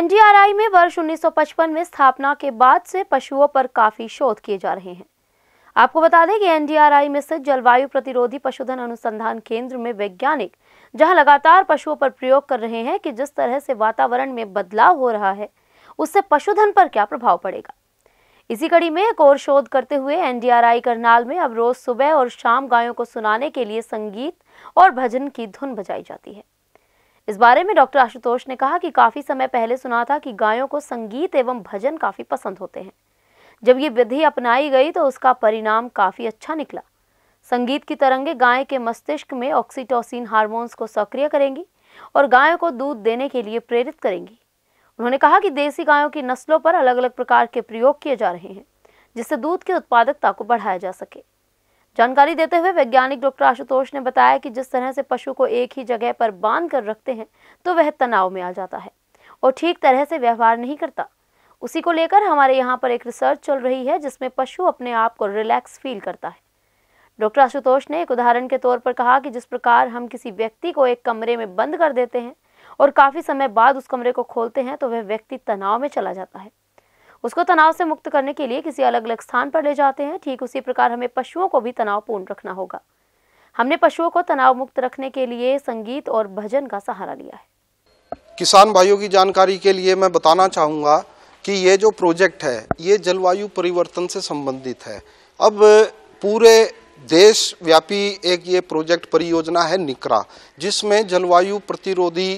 NDRI में वर्ष 1955 में स्थापना के बाद से पशुओं पर काफी शोध किए जा रहे हैं आपको बता दें कि एनडीआरआई में स्थित जलवायु प्रतिरोधी पशुधन अनुसंधान केंद्र में वैज्ञानिक जहां लगातार पशुओं पर प्रयोग कर रहे हैं कि जिस तरह से वातावरण में बदलाव हो रहा है उससे पशुधन पर क्या प्रभाव पड़ेगा इसी कड़ी में एक और शोध करते हुए एनडीआरआई करनाल में अब रोज सुबह और शाम गायों को सुनाने के लिए संगीत और भजन की धुन बजाई जाती है इस बारे में डॉक्टर आशुतोष ने कहा कि काफ़ी समय पहले सुना था कि गायों को संगीत एवं भजन काफ़ी पसंद होते हैं जब ये विधि अपनाई गई तो उसका परिणाम काफ़ी अच्छा निकला संगीत की तरंगे गाय के मस्तिष्क में ऑक्सीटोसिन हार्मोन्स को सक्रिय करेंगी और गायों को दूध देने के लिए प्रेरित करेंगी उन्होंने कहा कि देसी गायों की नस्लों पर अलग अलग प्रकार के प्रयोग किए जा रहे हैं जिससे दूध की उत्पादकता को बढ़ाया जा सके जानकारी देते हुए वैज्ञानिक डॉक्टर आशुतोष ने बताया कि जिस तरह से पशु को एक ही जगह पर बांध कर रखते हैं तो वह तनाव में आ जाता है और ठीक तरह से व्यवहार नहीं करता उसी को लेकर हमारे यहाँ पर एक रिसर्च चल रही है जिसमें पशु अपने आप को रिलैक्स फील करता है डॉक्टर आशुतोष ने एक उदाहरण के तौर पर कहा कि जिस प्रकार हम किसी व्यक्ति को एक कमरे में बंद कर देते हैं और काफ़ी समय बाद उस कमरे को खोलते हैं तो वह व्यक्ति तनाव में चला जाता है उसको तनाव से मुक्त करने के लिए किसी अलग अलग स्थान पर ले जाते हैं ठीक उसी प्रकार हमें पशुओं को भी तनावपूर्ण रखना होगा हमने पशुओं को तनाव मुक्त रखने के लिए संगीत और भजन का सहारा लिया है किसान भाइयों की जानकारी के लिए मैं बताना चाहूँगा कि ये जो प्रोजेक्ट है ये जलवायु परिवर्तन से संबंधित है अब पूरे देश व्यापी एक ये प्रोजेक्ट परियोजना है निकरा जिसमें जलवायु प्रतिरोधी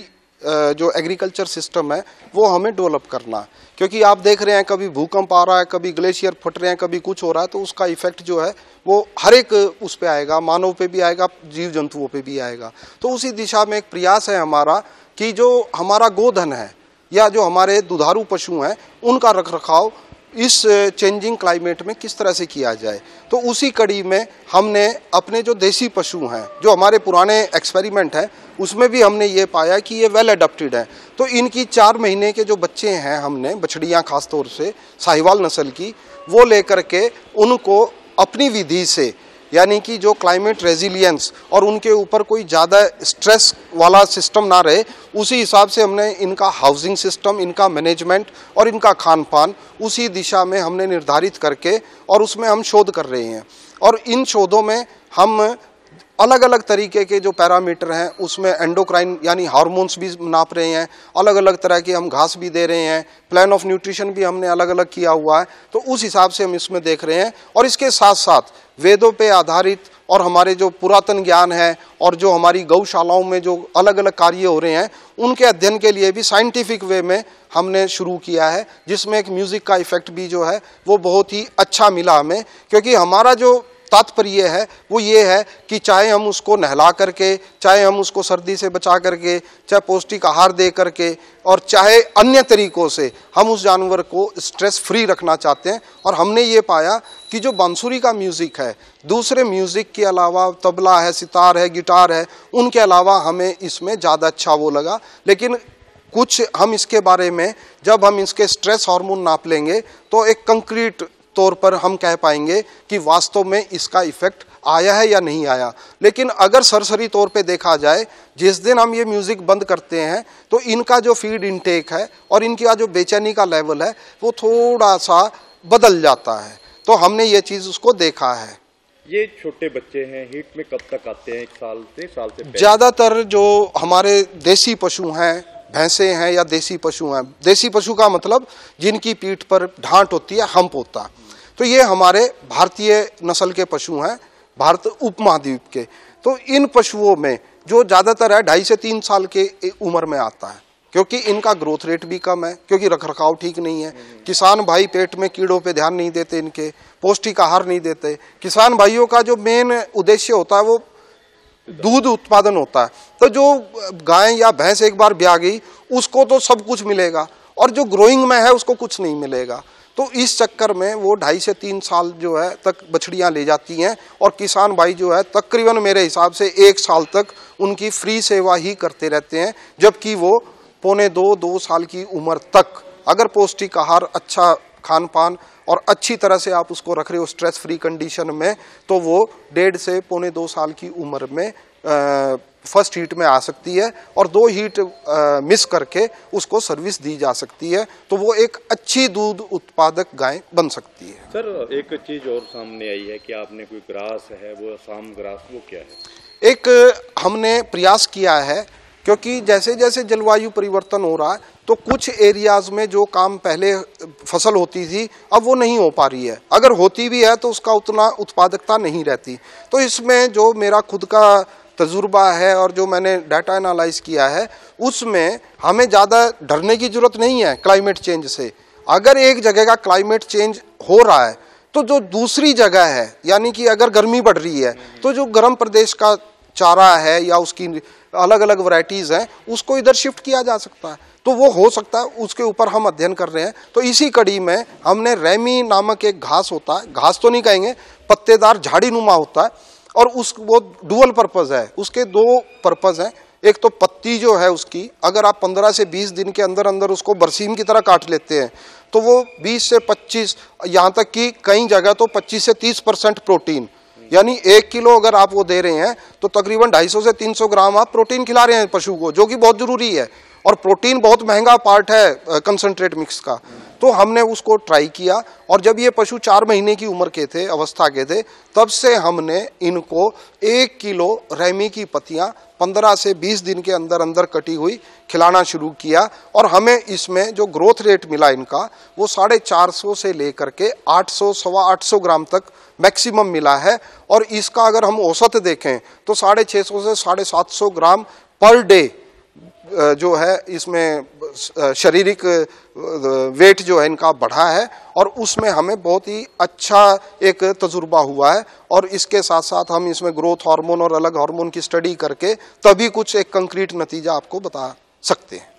जो एग्रीकल्चर सिस्टम है वो हमें डेवलप करना क्योंकि आप देख रहे हैं कभी भूकंप आ रहा है कभी ग्लेशियर फट रहे हैं कभी कुछ हो रहा है तो उसका इफेक्ट जो है वो हर एक उस पर आएगा मानव पे भी आएगा जीव जंतुओं पे भी आएगा तो उसी दिशा में एक प्रयास है हमारा कि जो हमारा गोधन है या जो हमारे दुधारू पशु हैं उनका रख रखाव इस चेंजिंग क्लाइमेट में किस तरह से किया जाए तो उसी कड़ी में हमने अपने जो देसी पशु हैं जो हमारे पुराने एक्सपेरिमेंट हैं उसमें भी हमने ये पाया कि ये वेल अडप्टेड हैं तो इनकी चार महीने के जो बच्चे हैं हमने बछड़ियाँ खासतौर से साहिवाल नस्ल की वो लेकर के उनको अपनी विधि से यानी कि जो क्लाइमेट रेजिलियंस और उनके ऊपर कोई ज़्यादा स्ट्रेस वाला सिस्टम ना रहे उसी हिसाब से हमने इनका हाउसिंग सिस्टम इनका मैनेजमेंट और इनका खान पान उसी दिशा में हमने निर्धारित करके और उसमें हम शोध कर रहे हैं और इन शोधों में हम अलग अलग तरीके के जो पैरामीटर हैं उसमें एंडोक्राइन यानी हार्मोन्स भी नाप रहे हैं अलग अलग तरह की हम घास भी दे रहे हैं प्लान ऑफ न्यूट्रिशन भी हमने अलग अलग किया हुआ है तो उस हिसाब से हम इसमें देख रहे हैं और इसके साथ साथ वेदों पे आधारित और हमारे जो पुरातन ज्ञान है और जो हमारी गौशालाओं में जो अलग अलग कार्य हो रहे हैं उनके अध्ययन के लिए भी साइंटिफिक वे में हमने शुरू किया है जिसमें एक म्यूज़िक का इफेक्ट भी जो है वो बहुत ही अच्छा मिला हमें क्योंकि हमारा जो तात्पर्य है वो ये है कि चाहे हम उसको नहला करके चाहे हम उसको सर्दी से बचा करके चाहे पौष्टिक आहार दे करके और चाहे अन्य तरीकों से हम उस जानवर को स्ट्रेस फ्री रखना चाहते हैं और हमने ये पाया कि जो बांसुरी का म्यूज़िक है दूसरे म्यूज़िक के अलावा तबला है सितार है गिटार है उनके अलावा हमें इसमें ज़्यादा अच्छा वो लगा लेकिन कुछ हम इसके बारे में जब हम इसके स्ट्रेस हार्मोन नाप लेंगे तो एक कंक्रीट तौर पर हम कह पाएंगे कि वास्तव में इसका इफ़ेक्ट आया है या नहीं आया लेकिन अगर सरसरी तौर पे देखा जाए जिस दिन हम ये म्यूज़िक बंद करते हैं तो इनका जो फीड इनटेक है और इनका जो बेचैनी का लेवल है वो थोड़ा सा बदल जाता है तो हमने ये चीज़ उसको देखा है ये छोटे बच्चे हैं हीट में कब तक आते हैं एक साल से साल से ज़्यादातर जो हमारे देसी पशु हैं भैंसे हैं या देसी पशु हैं देसी पशु का मतलब जिनकी पीठ पर ढांट होती है हम्प होता है तो ये हमारे भारतीय नस्ल के पशु हैं भारत उपमहाद्वीप के तो इन पशुओं में जो ज़्यादातर है ढाई से तीन साल के उम्र में आता है क्योंकि इनका ग्रोथ रेट भी कम है क्योंकि रख रखाव ठीक नहीं है नहीं। किसान भाई पेट में कीड़ों पे ध्यान नहीं देते इनके पौष्टिक आहार नहीं देते किसान भाइयों का जो मेन उद्देश्य होता है वो दूध उत्पादन होता है तो जो गाय या भैंस एक बार ब्याह गई उसको तो सब कुछ मिलेगा और जो ग्रोइंग में है उसको कुछ नहीं मिलेगा तो इस चक्कर में वो ढाई से तीन साल जो है तक बछड़ियाँ ले जाती हैं और किसान भाई जो है तकरीबन मेरे हिसाब से एक साल तक उनकी फ्री सेवा ही करते रहते हैं जबकि वो पौने दो दो साल की उम्र तक अगर पौष्टिक आहार अच्छा खान पान और अच्छी तरह से आप उसको रख रहे हो स्ट्रेस फ्री कंडीशन में तो वो डेढ़ से पौने दो साल की उम्र में फर्स्ट हीट में आ सकती है और दो हीट आ, मिस करके उसको सर्विस दी जा सकती है तो वो एक अच्छी दूध उत्पादक गाय बन सकती है सर एक चीज और सामने आई है कि आपने कोई ग्रास है वो शाम ग्रास वो क्या है एक हमने प्रयास किया है क्योंकि जैसे जैसे जलवायु परिवर्तन हो रहा है तो कुछ एरियाज में जो काम पहले फसल होती थी अब वो नहीं हो पा रही है अगर होती भी है तो उसका उतना उत्पादकता नहीं रहती तो इसमें जो मेरा खुद का तजुर्बा है और जो मैंने डाटा एनालाइज किया है उसमें हमें ज़्यादा डरने की ज़रूरत नहीं है क्लाइमेट चेंज से अगर एक जगह का क्लाइमेट चेंज हो रहा है तो जो दूसरी जगह है यानी कि अगर गर्मी बढ़ रही है तो जो गर्म प्रदेश का चारा है या उसकी अलग अलग वैरायटीज़ हैं उसको इधर शिफ्ट किया जा सकता है तो वो हो सकता है उसके ऊपर हम अध्ययन कर रहे हैं तो इसी कड़ी में हमने रेमी नामक एक घास होता है घास तो नहीं कहेंगे पत्तेदार झाड़ी नुमा होता है और उस वो डुअल पर्पज़ है उसके दो पर्पज़ हैं एक तो पत्ती जो है उसकी अगर आप 15 से 20 दिन के अंदर अंदर उसको बरसीम की तरह काट लेते हैं तो वो 20 से 25 यहाँ तक कि कई जगह तो 25 से 30 परसेंट प्रोटीन यानी एक किलो अगर आप वो दे रहे हैं तो तकरीबन 250 से 300 ग्राम आप प्रोटीन खिला रहे हैं पशु को जो कि बहुत ज़रूरी है और प्रोटीन बहुत महंगा पार्ट है कंसनट्रेट मिक्स का तो हमने उसको ट्राई किया और जब ये पशु चार महीने की उम्र के थे अवस्था के थे तब से हमने इनको एक किलो रैमी की पत्तियाँ पंद्रह से बीस दिन के अंदर अंदर कटी हुई खिलाना शुरू किया और हमें इसमें जो ग्रोथ रेट मिला इनका वो साढ़े चार सौ से लेकर के आठ सौ सवा आठ सौ ग्राम तक मैक्सिमम मिला है और इसका अगर हम औसत देखें तो साढ़े छः सौ से साढ़े सात सौ ग्राम पर डे जो है इसमें शारीरिक वेट जो है इनका बढ़ा है और उसमें हमें बहुत ही अच्छा एक तजुर्बा हुआ है और इसके साथ साथ हम इसमें ग्रोथ हार्मोन और अलग हार्मोन की स्टडी करके तभी कुछ एक कंक्रीट नतीजा आपको बता सकते हैं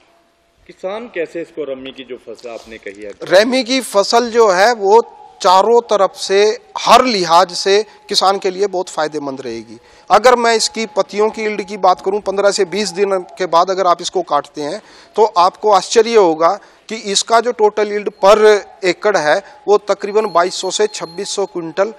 किसान कैसे इसको रमी की जो फसल आपने कही है रमी की फसल जो है वो चारों तरफ से हर लिहाज से किसान के लिए बहुत फ़ायदेमंद रहेगी अगर मैं इसकी पतियों की इल्ड की बात करूं 15 से 20 दिन के बाद अगर आप इसको काटते हैं तो आपको आश्चर्य होगा कि इसका जो टोटल इल्ड पर एकड़ है वो तकरीबन 2200 से 2600 क्विंटल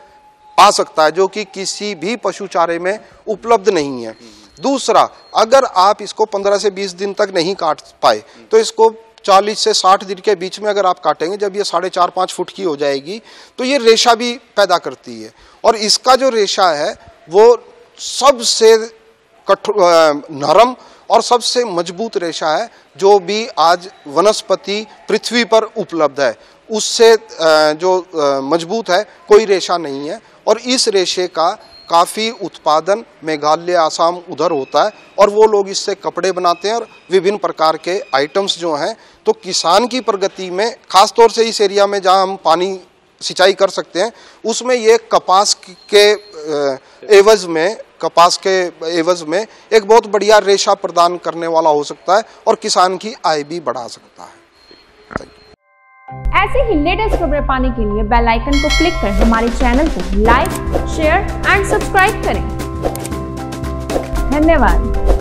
आ सकता है जो कि किसी भी पशु चारे में उपलब्ध नहीं है दूसरा अगर आप इसको 15 से 20 दिन तक नहीं काट पाए तो इसको चालीस से साठ दिन के बीच में अगर आप काटेंगे जब ये साढ़े चार पाँच फुट की हो जाएगी तो ये रेशा भी पैदा करती है और इसका जो रेशा है वो सबसे कठोर नरम और सबसे मजबूत रेशा है जो भी आज वनस्पति पृथ्वी पर उपलब्ध है उससे जो मजबूत है कोई रेशा नहीं है और इस रेशे का काफ़ी उत्पादन मेघालय आसाम उधर होता है और वो लोग इससे कपड़े बनाते हैं और विभिन्न प्रकार के आइटम्स जो हैं तो किसान की प्रगति में खासतौर से इस एरिया में जहाँ हम पानी सिंचाई कर सकते हैं उसमें ये कपास के एवज में कपास के एवज में एक बहुत बढ़िया रेशा प्रदान करने वाला हो सकता है और किसान की आय भी बढ़ा सकता है ऐसे ही लेटेस्ट खबरें पाने के लिए बेल आइकन को क्लिक कर हमारे चैनल को लाइक शेयर एंड सब्सक्राइब करें धन्यवाद